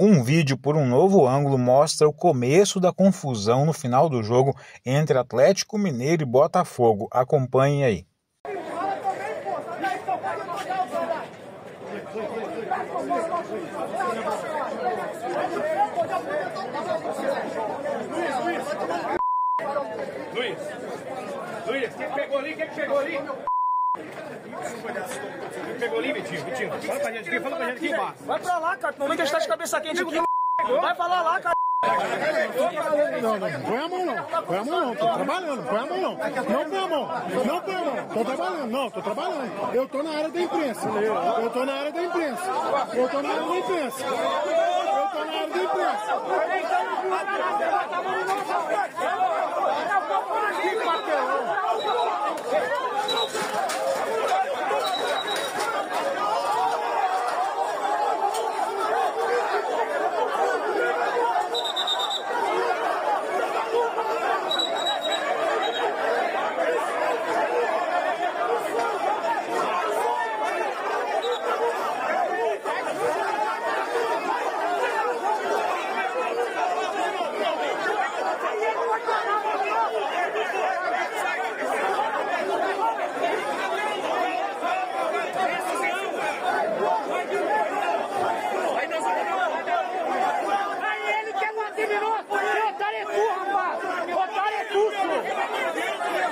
Um vídeo por um novo ângulo mostra o começo da confusão no final do jogo entre Atlético Mineiro e Botafogo. Acompanhe aí. Luiz, Luiz, quem pegou ali? Quem pegou ali? Pegou ali, Vitinho, Vitinho. Fala pra gente aqui, fala pra gente aqui embaixo. Vai pra lá, cara. Não vem gastar de cabeça quente aqui, Vai falar lá, cara. Não, não, põe a mão não, põe a mão não, tô trabalhando, põe a mão não, não põe a mão, não põe a mão, tô trabalhando, não, tô trabalhando, eu tô na área da imprensa, eu tô na área da imprensa, eu tô na área da imprensa, eu tô na área da imprensa. Deus, meu Deus, meu Deus.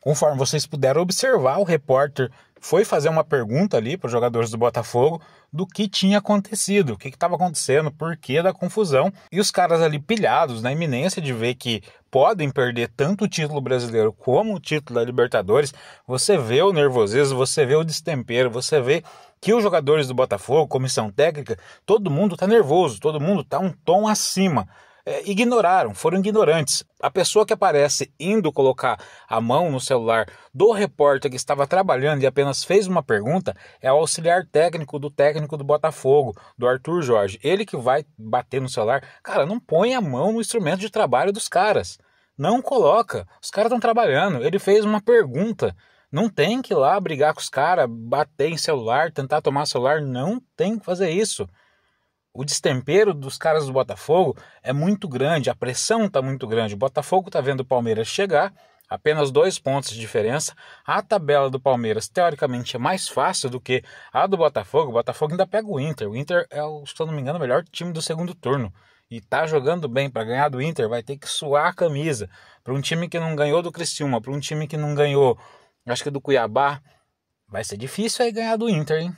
Conforme vocês puderam observar, o repórter foi fazer uma pergunta ali para os jogadores do Botafogo do que tinha acontecido, o que estava acontecendo, por que da confusão. E os caras ali pilhados na iminência de ver que podem perder tanto o título brasileiro como o título da Libertadores, você vê o nervosismo, você vê o destempero, você vê que os jogadores do Botafogo, comissão técnica, todo mundo está nervoso, todo mundo está um tom acima é, ignoraram, foram ignorantes. A pessoa que aparece indo colocar a mão no celular do repórter que estava trabalhando e apenas fez uma pergunta é o auxiliar técnico do técnico do Botafogo, do Arthur Jorge. Ele que vai bater no celular. Cara, não põe a mão no instrumento de trabalho dos caras. Não coloca. Os caras estão trabalhando. Ele fez uma pergunta. Não tem que ir lá brigar com os caras, bater em celular, tentar tomar celular. Não tem que fazer isso o destempero dos caras do Botafogo é muito grande, a pressão está muito grande. O Botafogo está vendo o Palmeiras chegar, apenas dois pontos de diferença. A tabela do Palmeiras, teoricamente, é mais fácil do que a do Botafogo. O Botafogo ainda pega o Inter. O Inter é, se eu não me engano, o melhor time do segundo turno. E está jogando bem para ganhar do Inter, vai ter que suar a camisa. Para um time que não ganhou do Criciúma, para um time que não ganhou, acho que do Cuiabá, vai ser difícil aí ganhar do Inter, hein?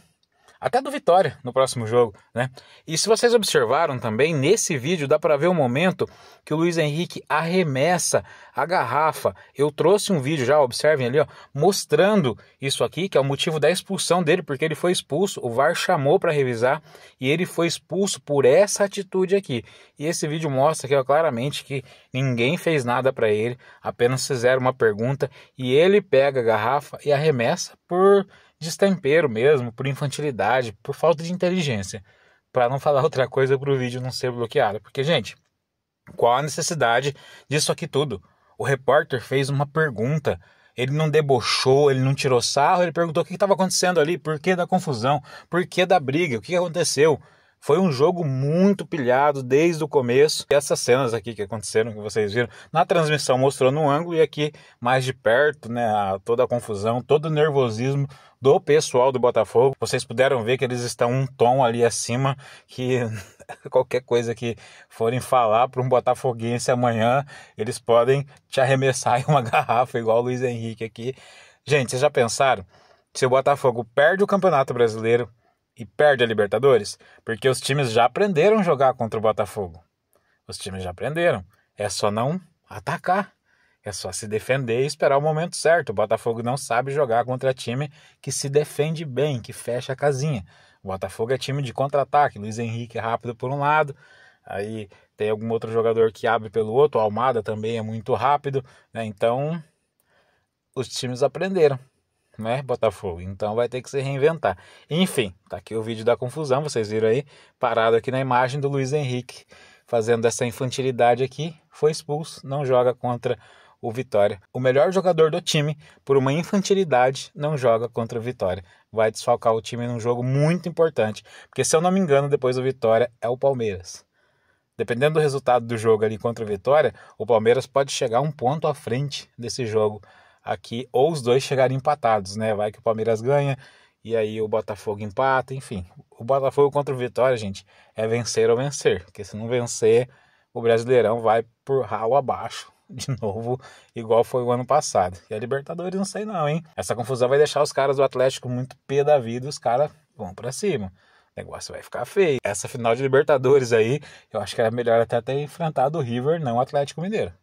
até do Vitória no próximo jogo, né? E se vocês observaram também, nesse vídeo dá para ver o momento que o Luiz Henrique arremessa a garrafa. Eu trouxe um vídeo já, observem ali, ó, mostrando isso aqui, que é o motivo da expulsão dele, porque ele foi expulso, o VAR chamou para revisar e ele foi expulso por essa atitude aqui. E esse vídeo mostra aqui, ó, claramente que ninguém fez nada para ele, apenas fizeram uma pergunta e ele pega a garrafa e arremessa por destempero mesmo, por infantilidade, por falta de inteligência. Para não falar outra coisa para o vídeo não ser bloqueado. Porque, gente, qual a necessidade disso aqui tudo? O repórter fez uma pergunta. Ele não debochou, ele não tirou sarro, ele perguntou o que estava acontecendo ali, por que da confusão, por que da briga, o que aconteceu. Foi um jogo muito pilhado desde o começo. E essas cenas aqui que aconteceram, que vocês viram na transmissão, mostrou no ângulo e aqui mais de perto, né? toda a confusão, todo o nervosismo do pessoal do Botafogo. Vocês puderam ver que eles estão um tom ali acima, que qualquer coisa que forem falar para um botafoguense amanhã, eles podem te arremessar em uma garrafa, igual o Luiz Henrique aqui. Gente, vocês já pensaram? Se o Botafogo perde o Campeonato Brasileiro, e perde a Libertadores? Porque os times já aprenderam a jogar contra o Botafogo. Os times já aprenderam. É só não atacar. É só se defender e esperar o momento certo. O Botafogo não sabe jogar contra time que se defende bem, que fecha a casinha. O Botafogo é time de contra-ataque. Luiz Henrique é rápido por um lado, aí tem algum outro jogador que abre pelo outro. O Almada também é muito rápido. Né? Então, os times aprenderam né, Botafogo? Então vai ter que se reinventar. Enfim, tá aqui o vídeo da confusão, vocês viram aí, parado aqui na imagem do Luiz Henrique fazendo essa infantilidade aqui, foi expulso, não joga contra o Vitória. O melhor jogador do time, por uma infantilidade, não joga contra o Vitória. Vai desfalcar o time num jogo muito importante, porque se eu não me engano, depois do Vitória é o Palmeiras. Dependendo do resultado do jogo ali contra o Vitória, o Palmeiras pode chegar um ponto à frente desse jogo aqui, ou os dois chegarem empatados, né? Vai que o Palmeiras ganha e aí o Botafogo empata, enfim. O Botafogo contra o Vitória, gente, é vencer ou vencer, porque se não vencer, o Brasileirão vai por ralo abaixo de novo, igual foi o ano passado. E a Libertadores não sei não, hein? Essa confusão vai deixar os caras do Atlético muito pé da vida, os caras vão para cima. O negócio vai ficar feio. Essa final de Libertadores aí, eu acho que era melhor até ter enfrentado o River, não o Atlético Mineiro.